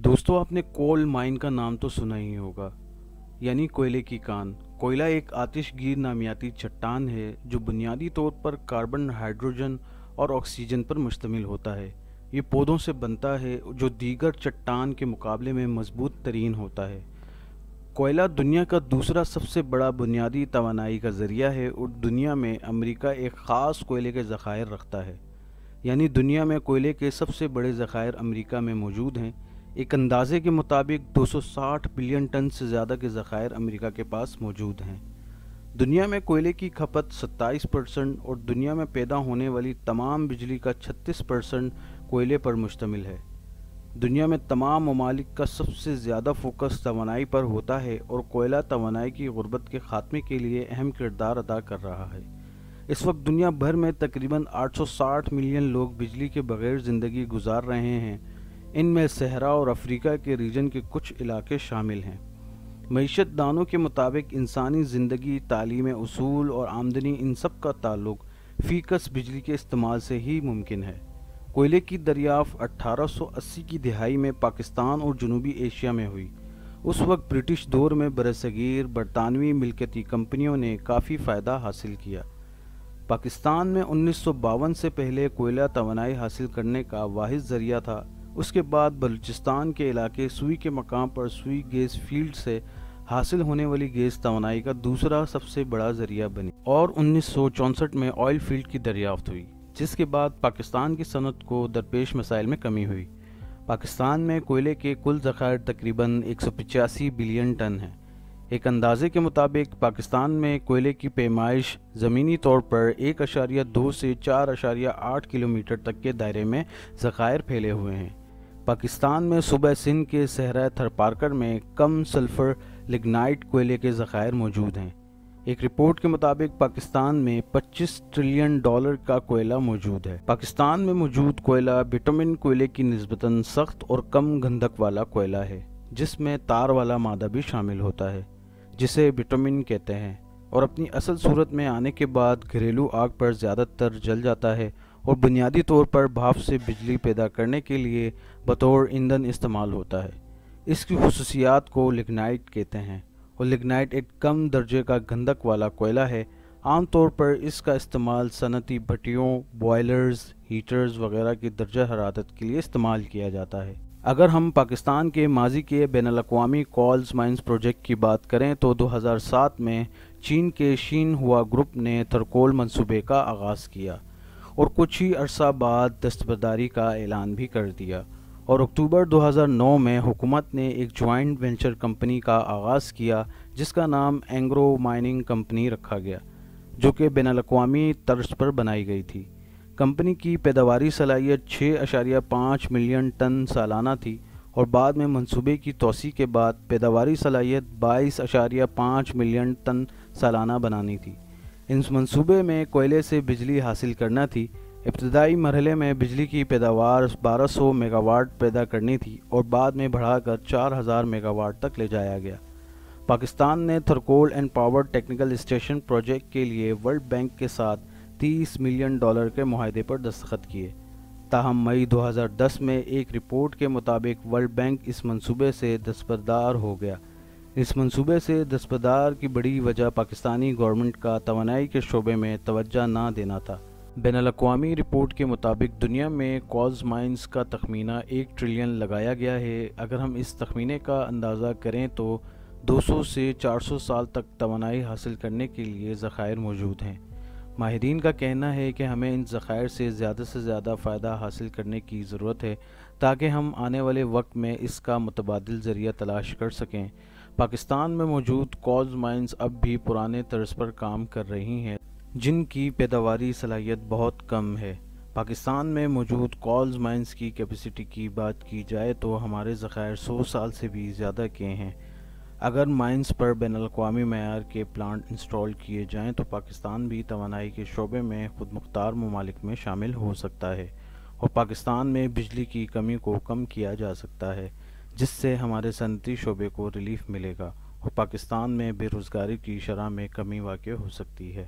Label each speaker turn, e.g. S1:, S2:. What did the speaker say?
S1: दोस्तों आपने coal mine का नाम तो सुना ही होगा यानी कोयले की कान कोयला एक आतिशगीर नामियाती चट्टान है जो बुनियादी तौर पर कार्बन हाइड्रोजन और ऑक्सीजन पर मुश्तमिल होता है ये पौधों से बनता है जो दीगर चट्टान के मुकाबले में मजबूत तरीन होता है कोयला दुनिया का दूसरा सबसे बड़ा बुनियादी तोानाई का ज़रिया है और दुनिया में अमेरिका एक ख़ास कोयले के ज़ख़ायर रखता है यानी दुनिया में कोयले के सबसे बड़े ज़ख़ायर अमेरिका में मौजूद हैं एक अंदाजे के मुताबिक 260 बिलियन टन से ज़्यादा के ज़ख़ायर अमेरिका के पास मौजूद हैं दुनिया में कोयले की खपत 27 परसेंट और दुनिया में पैदा होने वाली तमाम बिजली का 36 परसेंट कोयले पर मुश्तमिल है दुनिया में तमाम ममालिक का सबसे ज़्यादा फोकस तोानाई पर होता है और कोयला तोानाई की गुर्बत के ख़ात्मे के लिए अहम किरदार अदा कर रहा है इस वक्त दुनिया भर में तकरीबन 860 मिलियन लोग बिजली के बगैर ज़िंदगी गुजार रहे हैं इनमें सहरा और अफ्रीका के रीजन के कुछ इलाके शामिल हैं मीशत दानों के मुताबिक इंसानी ज़िंदगी तालीम असूल और आमदनी इन सब का ताल्लुक फ़ीकस बिजली के इस्तेमाल से ही मुमकिन है कोयले की दरियाफ़ 1880 की दिहाई में पाकिस्तान और जनूबी एशिया में हुई उस वक्त ब्रिटिश दौर में बरसगीर बरतानवी मिलकती कंपनियों ने काफ़ी फ़ायदा हासिल किया पाकिस्तान में उन्नीस से पहले कोयला तोानाई हासिल करने का वाद ज़रिया था उसके बाद बलूचिस्तान के इलाके सुई के मकाम पर सुई गैस फील्ड से हासिल होने वाली गैस तोनाई का दूसरा सबसे बड़ा जरिया बनी और उन्नीस में ऑयल फील्ड की दरियाफ्त हुई जिसके बाद पाकिस्तान की सनत को दरपेश मसाइल में कमी हुई पाकिस्तान में कोयले के कुल ज़खायर तकरीबन एक बिलियन टन है एक अंदाजे के मुताबिक पाकिस्तान में कोयले की पैमाइश ज़मीनी तौर पर एक अशारिया दो से चार अशारिया आठ किलोमीटर तक के दायरे में ज़खायर फैले हुए हैं पाकिस्तान में सुबह सिंध के सहरा थरपारकर में कम सल्फ़र लिग्नाइट कोयले के ज़ख़ायर मौजूद हैं एक रिपोर्ट के मुताबिक पाकिस्तान में 25 ट्रिलियन डॉलर का कोयला मौजूद है पाकिस्तान में मौजूद कोयला बिटामिन कोयले की नस्बता सख्त और कम गंधक वाला कोयला है जिसमें तार वाला मादा भी शामिल होता है जिसे बिटामिन कहते हैं और अपनी असल सूरत में आने के बाद घरेलू आग पर ज़्यादातर जल जाता है और बुनियादी तौर पर भाप से बिजली पैदा करने के लिए बतौर ईंधन इस्तेमाल होता है इसकी खसूसियात को लिग्नाइट कहते हैं और लिग्नाइट एक कम दर्जे का गंधक वाला कोयला है आमतौर पर इसका इस्तेमाल सनती भट्टियों बॉयलर्स हीटर्स वगैरह की दर्जा हरारत के लिए इस्तेमाल किया जाता है अगर हम पाकिस्तान के माजी के बैन अवी कॉल्स माइंस प्रोजेक्ट की बात करें तो 2007 में चीन के शीन हुआ ग्रुप ने थरकोल मंसूबे का आगाज़ किया और कुछ ही अरसा बाद दस्तबरदारी का ऐलान भी कर दिया और अक्टूबर 2009 में हुकूमत ने एक जॉइंट वेंचर कंपनी का आगाज़ किया जिसका नाम एंग्रो माइनिंग कंपनी रखा गया जो कि बैन अवी तर्ज पर बनाई गई थी कंपनी की पैदावारी सलाहियत छः अशारिया पाँच मिलियन टन सालाना थी और बाद में मंसूबे की तोसी के बाद पैदावारी सलाहियत बाईस अशारिया पाँच मिलियन टन सालाना बनानी थी इस मनसूबे में कोयले से बिजली हासिल करना थी इब्तदाई मरहले में बिजली की पैदावार 1200 मेगावाट पैदा करनी थी और बाद में बढ़ाकर 4000 मेगावाट तक ले जाया गया पाकिस्तान ने Thar coal and power technical station project के लिए वर्ल्ड बैंक के साथ 30 मिलियन डॉलर के माहदे पर दस्तखत किए ताहम मई 2010 में एक रिपोर्ट के मुताबिक वर्ल्ड बैंक इस मंसूबे से दस्बरदार हो गया इस मंसूबे से दस्पदार की बड़ी वजह पाकिस्तानी गवर्नमेंट का तोानाई के शोबे में तोज्जा ना देना था बैन अवी रिपोर्ट के मुताबिक दुनिया में कॉज माइंस का तखमीना एक ट्रिलियन लगाया गया है अगर हम इस तखमीने का अंदाज़ा करें तो 200 से 400 साल तक तोानाई हासिल करने के लिए ज़ख़ायर मौजूद हैं माहरीन का कहना है कि हमें इन ज़ख़ायर से ज़्यादा से ज़्यादा फ़ायदा हासिल करने की ज़रूरत है ताकि हम आने वाले वक्त में इसका मुतबाद ज़रिया तलाश कर सकें पाकिस्तान में मौजूद कॉज माइंस अब भी पुराने तर्ज पर काम कर रही हैं जिनकी पैदावारी सलाहियत बहुत कम है पाकिस्तान में मौजूद कॉल्स माइंस की कैपेसिटी की बात की जाए तो हमारे ज़ख़ायर सौ साल से भी ज़्यादा के हैं अगर माइंस पर बैन अवी मैार के प्लांट इंस्टॉल किए जाएं तो पाकिस्तान भी तोानाई के शोबे में ख़ुद मुख्तार ममालिक में शामिल हो सकता है और पाकिस्तान में बिजली की कमी को कम किया जा सकता है जिससे हमारे सनती शोबे को रिलीफ मिलेगा और पाकिस्तान में बेरोज़गारी की शरह में कमी वाक़ हो सकती है